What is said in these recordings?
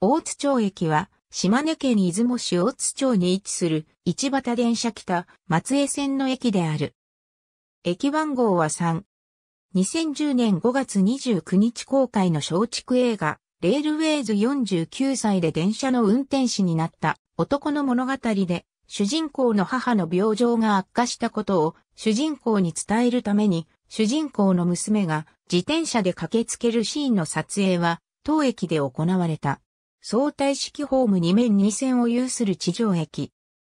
大津町駅は、島根県出雲市大津町に位置する、一畑電車北、松江線の駅である。駅番号は3。2010年5月29日公開の松竹映画、レールウェイズ49歳で電車の運転士になった男の物語で、主人公の母の病状が悪化したことを主人公に伝えるために、主人公の娘が自転車で駆けつけるシーンの撮影は、当駅で行われた。相対式ホーム2面2線を有する地上駅。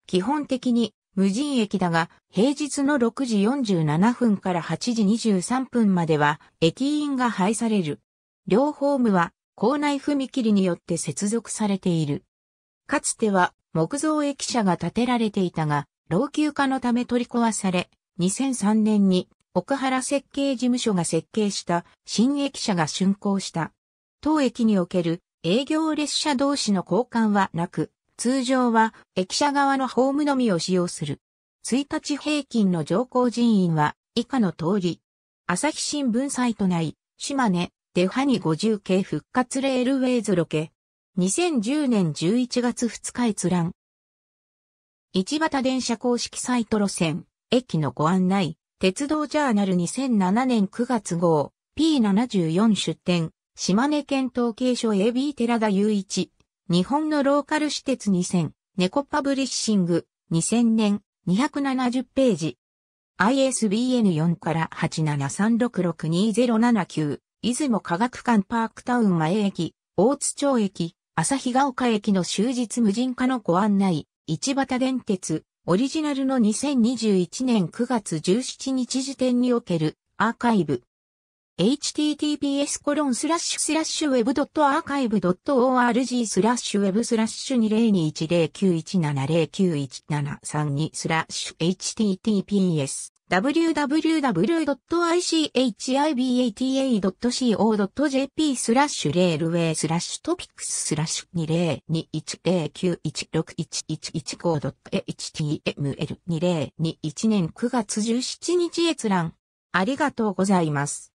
基本的に無人駅だが、平日の6時47分から8時23分までは駅員が配される。両ホームは校内踏切によって接続されている。かつては木造駅舎が建てられていたが、老朽化のため取り壊され、2003年に奥原設計事務所が設計した新駅舎が竣工した。当駅における営業列車同士の交換はなく、通常は駅舎側のホームのみを使用する。1日平均の乗降人員は以下の通り。朝日新聞サイト内、島根、デハニ50系復活レールウェイズロケ。2010年11月2日閲覧。一畑電車公式サイト路線、駅のご案内、鉄道ジャーナル2007年9月号、P74 出展、島根県統計所 AB 寺田雄一、日本のローカル私鉄2000、猫パブリッシング、2000年、270ページ。ISBN4 から873662079、出雲科学館パークタウン前駅、大津町駅、日が丘駅の終日無人化のご案内、市畑電鉄、オリジナルの2021年9月17日時点におけるアーカイブ、https コロンスラッシュスラッシュウェブドットアーカイブドット org スラッシュウェブスラッシュ2 0 2 1 0 9 1 7 0 9 1 7 3二スラッシュ https www.ichibata.co.jp スラッシュレールウェイスラッシュトピックススラッシュ 2021091115.html2021 年9月17日閲覧ありがとうございます。